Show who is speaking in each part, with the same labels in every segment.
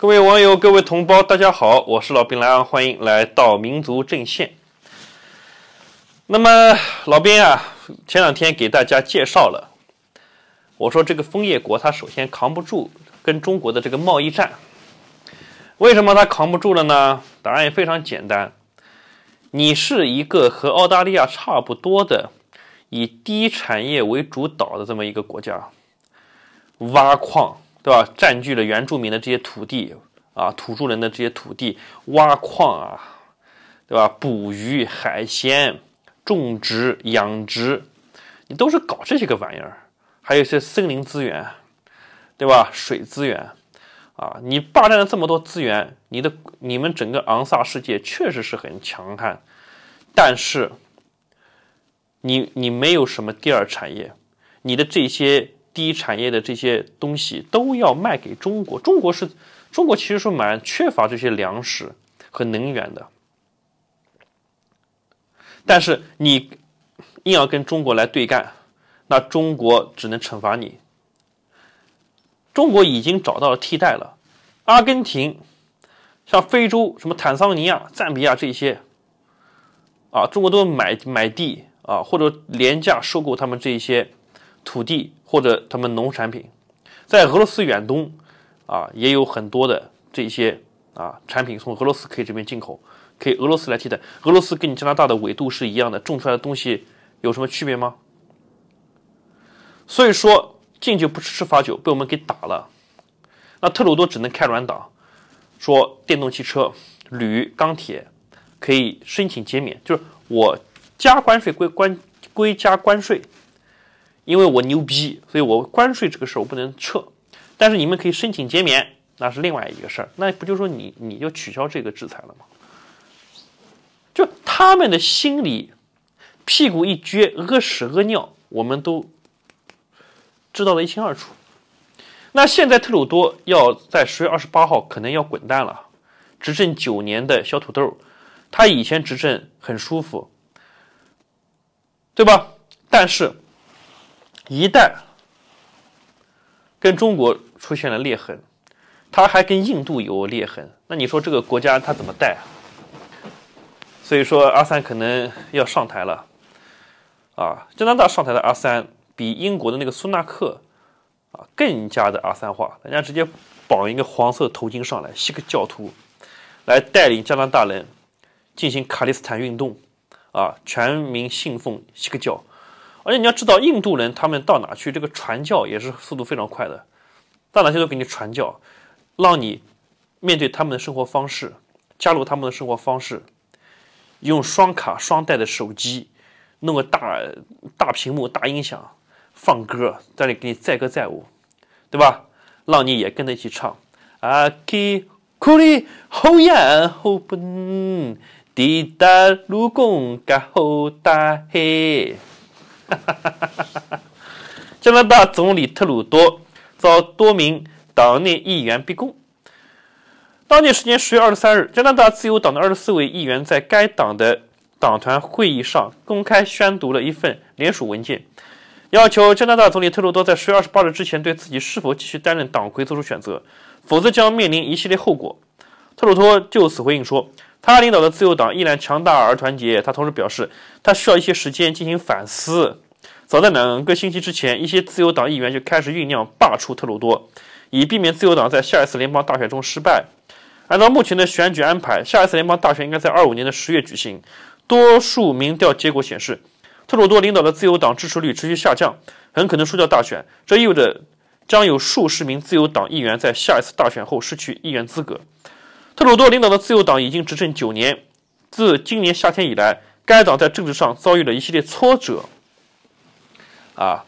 Speaker 1: 各位网友，各位同胞，大家好，我是老兵来安，欢迎来到民族阵线。那么，老兵啊，前两天给大家介绍了，我说这个枫叶国它首先扛不住跟中国的这个贸易战，为什么它扛不住了呢？答案也非常简单，你是一个和澳大利亚差不多的以低产业为主导的这么一个国家，挖矿。对吧？占据了原住民的这些土地啊，土著人的这些土地，挖矿啊，对吧？捕鱼、海鲜、种植、养殖，你都是搞这些个玩意儿。还有一些森林资源，对吧？水资源啊，你霸占了这么多资源，你的你们整个昂萨世界确实是很强悍，但是你你没有什么第二产业，你的这些。第一产业的这些东西都要卖给中国，中国是，中国其实蛮缺乏这些粮食和能源的。但是你硬要跟中国来对干，那中国只能惩罚你。中国已经找到了替代了，阿根廷、像非洲什么坦桑尼亚、赞比亚这些，啊，中国都买买地啊，或者廉价收购他们这些。土地或者他们农产品，在俄罗斯远东啊也有很多的这些啊产品，从俄罗斯可以这边进口，可以俄罗斯来替代。俄罗斯跟你加拿大的纬度是一样的，种出来的东西有什么区别吗？所以说禁酒不吃吃罚酒，被我们给打了。那特鲁多只能开软挡，说电动汽车、铝、钢铁可以申请减免，就是我加关税归关归加关税。因为我牛逼，所以我关税这个事儿我不能撤，但是你们可以申请减免，那是另外一个事儿。那不就说你你就取消这个制裁了吗？就他们的心理，屁股一撅，屙屎屙尿，我们都知道的一清二楚。那现在特鲁多要在十月二十八号可能要滚蛋了，执政九年的小土豆，他以前执政很舒服，对吧？但是。一旦跟中国出现了裂痕，他还跟印度有裂痕，那你说这个国家他怎么带？所以说阿三可能要上台了，啊，加拿大上台的阿三比英国的那个苏纳克，啊更加的阿三化，人家直接绑一个黄色头巾上来，西克教徒来带领加拿大人进行卡利斯坦运动，啊，全民信奉锡克教。而且你要知道，印度人他们到哪去，这个传教也是速度非常快的。到哪去都给你传教，让你面对他们的生活方式，加入他们的生活方式。用双卡双待的手机，弄个大大屏幕、大音响放歌，在那给你载歌载舞，对吧？让你也跟着一起唱啊！给苦力红眼红奔，抵达卢贡嘎后大黑。哈，加拿大总理特鲁多遭多名党内议员逼供。当地时间十月二十三日，加拿大自由党的二十四位议员在该党的党团会议上公开宣读了一份联署文件，要求加拿大总理特鲁多在十月二十八日之前对自己是否继续担任党魁做出选择，否则将面临一系列后果。特鲁多就此回应说：“他领导的自由党依然强大而团结。”他同时表示，他需要一些时间进行反思。早在两个星期之前，一些自由党议员就开始酝酿罢黜特鲁多，以避免自由党在下一次联邦大选中失败。按照目前的选举安排，下一次联邦大选应该在二五年的十月举行。多数民调结果显示，特鲁多领导的自由党支持率持续下降，很可能输掉大选。这意味着将有数十名自由党议员在下一次大选后失去议员资格。特鲁多领导的自由党已经执政九年，自今年夏天以来，该党在政治上遭遇了一系列挫折。啊，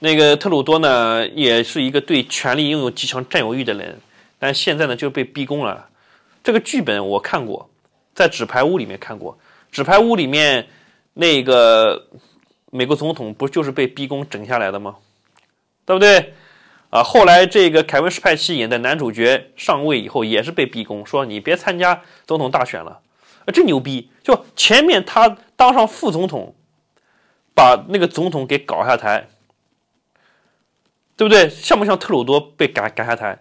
Speaker 1: 那个特鲁多呢，也是一个对权力拥有极强占有欲的人，但现在呢，就被逼宫了。这个剧本我看过，在《纸牌屋》里面看过，《纸牌屋》里面那个美国总统不就是被逼宫整下来的吗？对不对？啊，后来这个凯文·史派西演的男主角上位以后，也是被逼宫，说你别参加总统大选了。啊，真牛逼！就前面他当上副总统，把那个总统给搞下台，对不对？像不像特鲁多被赶赶下台？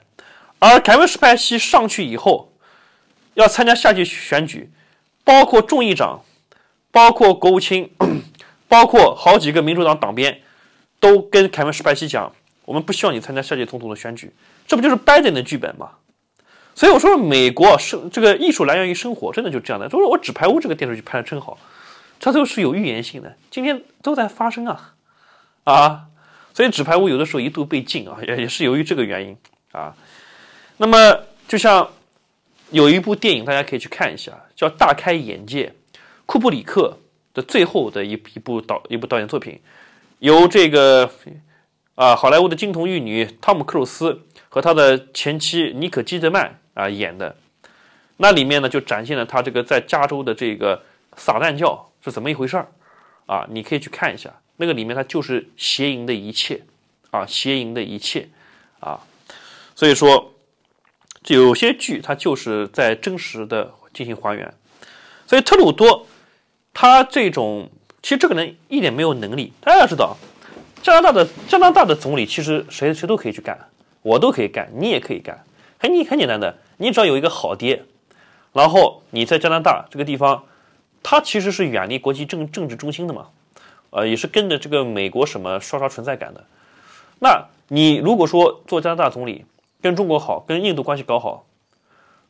Speaker 1: 而凯文·史派西上去以后，要参加下届选举，包括众议长，包括国务卿，包括好几个民主党党鞭，都跟凯文·史派西讲。我们不需要你参加下届总统的选举，这不就是拜登的剧本吗？所以我说，美国生这个艺术来源于生活，真的就这样的。就是我《纸牌屋》这个电视剧拍得真好，它都是有预言性的，今天都在发生啊啊！所以《纸牌屋》有的时候一度被禁啊，也也是由于这个原因啊。那么就像有一部电影，大家可以去看一下，叫《大开眼界》，库布里克的最后的一一部导一部导演作品，由这个。啊，好莱坞的金童玉女汤姆·克鲁斯和他的前妻妮可·基德曼啊演的，那里面呢就展现了他这个在加州的这个撒旦教是怎么一回事儿啊，你可以去看一下，那个里面他就是邪淫的一切啊，邪淫的一切啊，所以说有些剧它就是在真实的进行还原，所以特鲁多他这种其实这个人一点没有能力，大家要知道。加拿大的加拿大的总理其实谁谁都可以去干，我都可以干，你也可以干。很你很简单的，你只要有一个好爹，然后你在加拿大这个地方，他其实是远离国际政政治中心的嘛，呃，也是跟着这个美国什么刷刷存在感的。那你如果说做加拿大总理，跟中国好，跟印度关系搞好，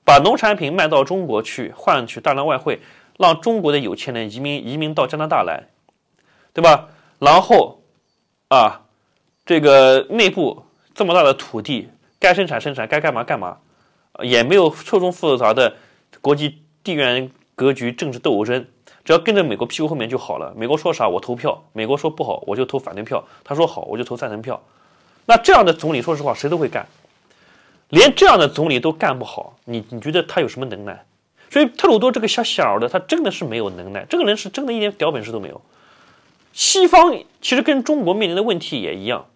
Speaker 1: 把农产品卖到中国去，换取大量外汇，让中国的有钱人移民移民到加拿大来，对吧？然后。啊，这个内部这么大的土地，该生产生产，该干嘛干嘛，也没有错综复杂的国际地缘格局、政治斗争，只要跟着美国屁股后面就好了。美国说啥我投票，美国说不好我就投反对票，他说好我就投赞成票。那这样的总理，说实话谁都会干，连这样的总理都干不好，你你觉得他有什么能耐？所以特鲁多这个小小的，他真的是没有能耐，这个人是真的一点屌本事都没有。西方其实跟中国面临的问题也一样，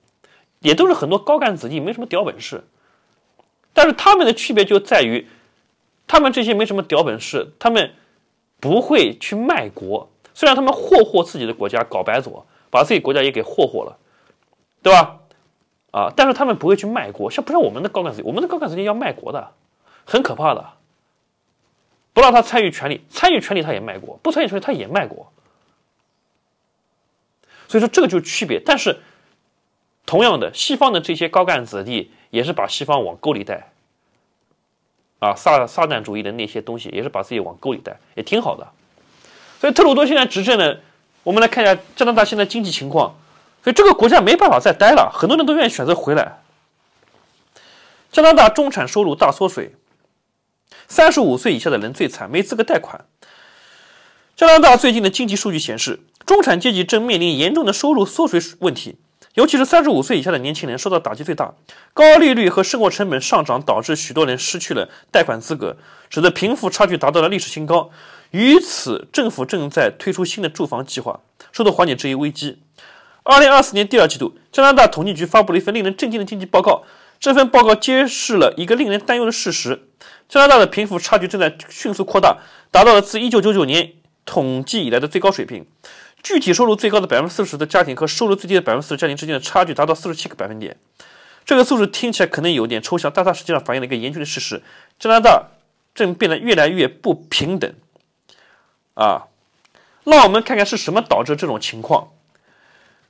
Speaker 1: 也都是很多高干子弟没什么屌本事，但是他们的区别就在于，他们这些没什么屌本事，他们不会去卖国。虽然他们霍霍自己的国家搞白左，把自己国家也给霍霍了，对吧？啊，但是他们不会去卖国，像不像我们的高干子弟？我们的高干子弟要卖国的，很可怕的。不让他参与权力，参与权力他也卖国；不参与权力他也卖国。所以说这个就是区别，但是同样的，西方的这些高干子弟也是把西方往沟里带，啊，撒撒旦主义的那些东西也是把自己往沟里带，也挺好的。所以特鲁多现在执政呢，我们来看一下加拿大现在经济情况，所以这个国家没办法再待了，很多人都愿意选择回来。加拿大中产收入大缩水，三十五岁以下的人最惨，没资格贷款。加拿大最近的经济数据显示，中产阶级正面临严重的收入缩水问题，尤其是三十五岁以下的年轻人受到打击最大。高利率和生活成本上涨导致许多人失去了贷款资格，使得贫富差距达到了历史新高。与此，政府正在推出新的住房计划，试图缓解这一危机。二零二四年第二季度，加拿大统计局发布了一份令人震惊的经济报告。这份报告揭示了一个令人担忧的事实：加拿大的贫富差距正在迅速扩大，达到了自一九九九年。统计以来的最高水平，具体收入最高的百分之四十的家庭和收入最低的百分之四十家庭之间的差距达到四十七个百分点。这个数字听起来可能有点抽象，但它实际上反映了一个严峻的事实：加拿大正变得越来越不平等。啊，那我们看看是什么导致这种情况。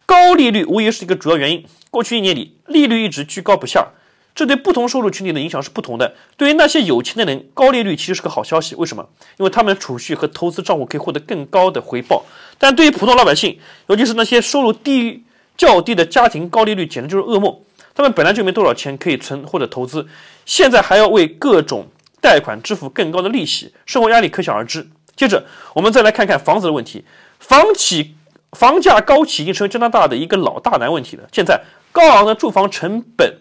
Speaker 1: 高利率无疑是一个主要原因。过去一年里，利率一直居高不下。这对不同收入群体的影响是不同的。对于那些有钱的人，高利率其实是个好消息。为什么？因为他们储蓄和投资账户可以获得更高的回报。但对于普通老百姓，尤其是那些收入低较低的家庭，高利率简直就是噩梦。他们本来就没多少钱可以存或者投资，现在还要为各种贷款支付更高的利息，生活压力可想而知。接着，我们再来看看房子的问题。房企房价高企已经成为加拿大的一个老大难问题了。现在高昂的住房成本。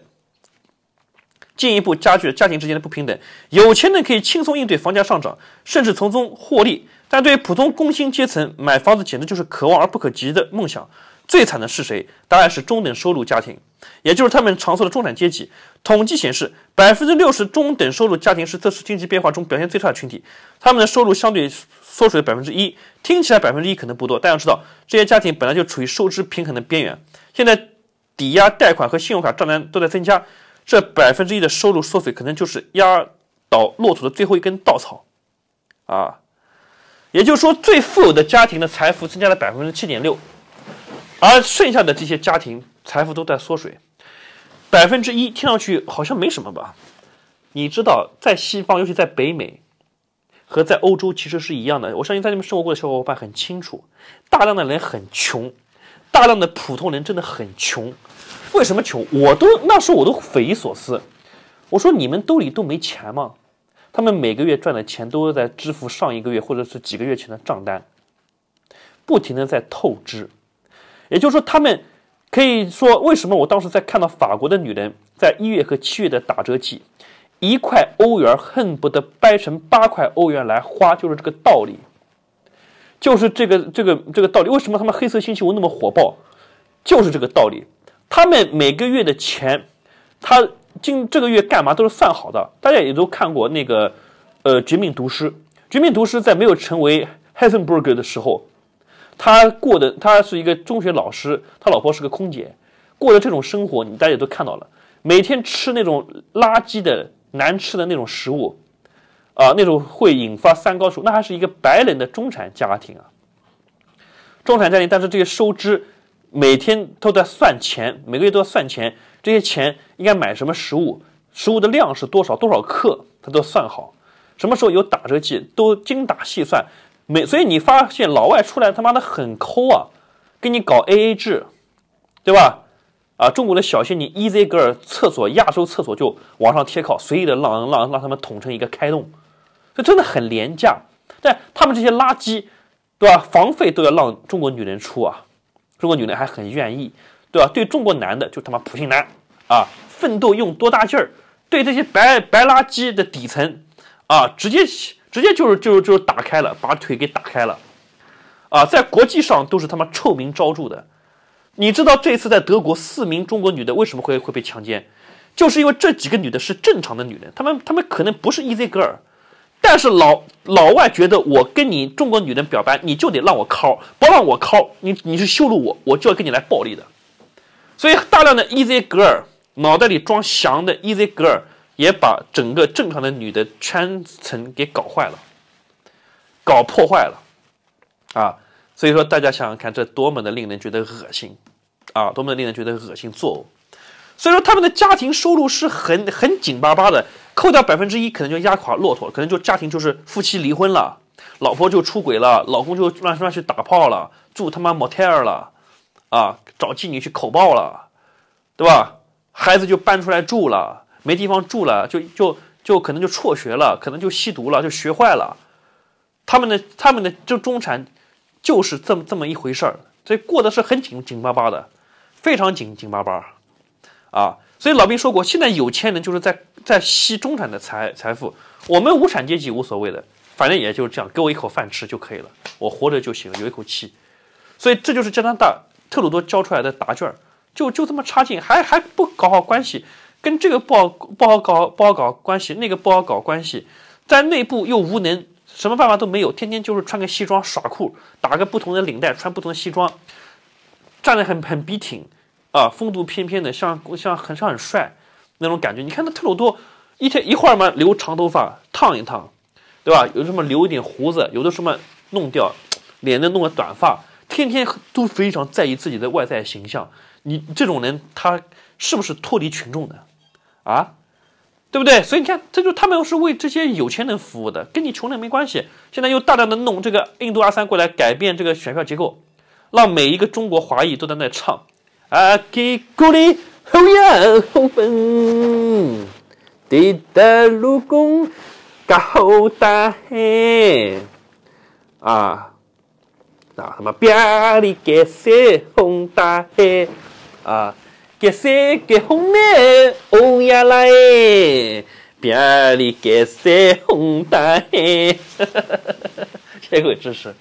Speaker 1: 进一步加剧了家庭之间的不平等。有钱人可以轻松应对房价上涨，甚至从中获利，但对普通工薪阶层买房子简直就是可望而不可及的梦想。最惨的是谁？答案是中等收入家庭，也就是他们常说的中产阶级。统计显示，百分之六十中等收入家庭是这次经济变化中表现最差的群体，他们的收入相对缩水了百分之一。听起来百分之一可能不多，但要知道，这些家庭本来就处于收支平衡的边缘，现在抵押贷款和信用卡账单都在增加。这百分之一的收入缩水，可能就是压倒骆驼的最后一根稻草啊！也就是说，最富有的家庭的财富增加了百分之七点六，而剩下的这些家庭财富都在缩水。百分之一听上去好像没什么吧？你知道，在西方，尤其在北美和在欧洲，其实是一样的。我相信在那边生活过的小伙伴很清楚，大量的人很穷，大量的普通人真的很穷。为什么穷？我都那时候我都匪夷所思。我说你们兜里都没钱吗？他们每个月赚的钱都在支付上一个月或者是几个月前的账单，不停的在透支。也就是说，他们可以说为什么我当时在看到法国的女人在一月和七月的打折季，一块欧元恨不得掰成八块欧元来花，就是这个道理，就是这个这个这个道理。为什么他们黑色星期五那么火爆？就是这个道理。他们每个月的钱，他今这个月干嘛都是算好的。大家也都看过那个，呃，绝命毒师。绝命毒师在没有成为 h e i s e n b e r g 的时候，他过的他是一个中学老师，他老婆是个空姐，过的这种生活，你大家也都看到了。每天吃那种垃圾的、难吃的那种食物，啊，那种会引发三高。说那还是一个白人的中产家庭啊，中产家庭，但是这些收支。每天都在算钱，每个月都要算钱，这些钱应该买什么食物，食物的量是多少，多少克，他都算好。什么时候有打折季，都精打细算。每所以你发现老外出来他妈的很抠啊，跟你搞 A A 制，对吧？啊，中国的小仙女伊泽格尔厕所亚洲厕所就往上贴靠，随意的让让让他们捅成一个开洞，这真的很廉价。但他们这些垃圾，对吧？房费都要让中国女人出啊。中国女的还很愿意，对吧？对中国男的就他妈普信男啊，奋斗用多大劲儿？对这些白白垃圾的底层啊，直接直接就是就是就是打开了，把腿给打开了，啊，在国际上都是他妈臭名昭著的。你知道这次在德国四名中国女的为什么会会被强奸？就是因为这几个女的是正常的女人，她们她们可能不是 e 泽格尔。但是老老外觉得我跟你中国女人表白，你就得让我铐，不让我铐，你你是羞辱我，我就要跟你来暴力的。所以大量的 e a s y girl 脑袋里装翔的 e a s y girl 也把整个正常的女的圈层给搞坏了，搞破坏了，啊！所以说大家想想看，这多么的令人觉得恶心啊，多么的令人觉得恶心作呕。所以说，他们的家庭收入是很很紧巴巴的，扣掉百分之一，可能就压垮骆驼，可能就家庭就是夫妻离婚了，老婆就出轨了，老公就乱乱去打炮了，住他妈 motel 了，啊，找妓女去口爆了，对吧？孩子就搬出来住了，没地方住了，就就就可能就辍学了，可能就吸毒了，就学坏了。他们的他们的就中产，就是这么这么一回事儿，所以过的是很紧紧巴巴的，非常紧紧巴巴。啊，所以老兵说过，现在有钱人就是在在吸中产的财财富。我们无产阶级无所谓的，反正也就是这样，给我一口饭吃就可以了，我活着就行，有一口气。所以这就是加拿大特鲁多交出来的答卷儿，就就这么差劲，还还不搞好关系，跟这个不好不好搞不好搞关系，那个不好搞关系，在内部又无能，什么办法都没有，天天就是穿个西装耍酷，打个不同的领带，穿不同的西装，站得很很笔挺。啊，风度翩翩的，像像很像很帅那种感觉。你看那特鲁多一天一会儿嘛留长头发烫一烫，对吧？有什么留一点胡子，有的什么弄掉，脸的弄个短发，天天都非常在意自己的外在形象。你这种人，他是不是脱离群众的啊？对不对？所以你看，这就他们是为这些有钱人服务的，跟你穷人没关系。现在又大量的弄这个印度阿三过来改变这个选票结构，让每一个中国华裔都在那唱。阿基古里红呀红奔，地大如弓高大黑啊，那他妈别里格些红大黑啊，格些格红呢红呀来，别里格些红大黑，哈哈哈哈！这个知识。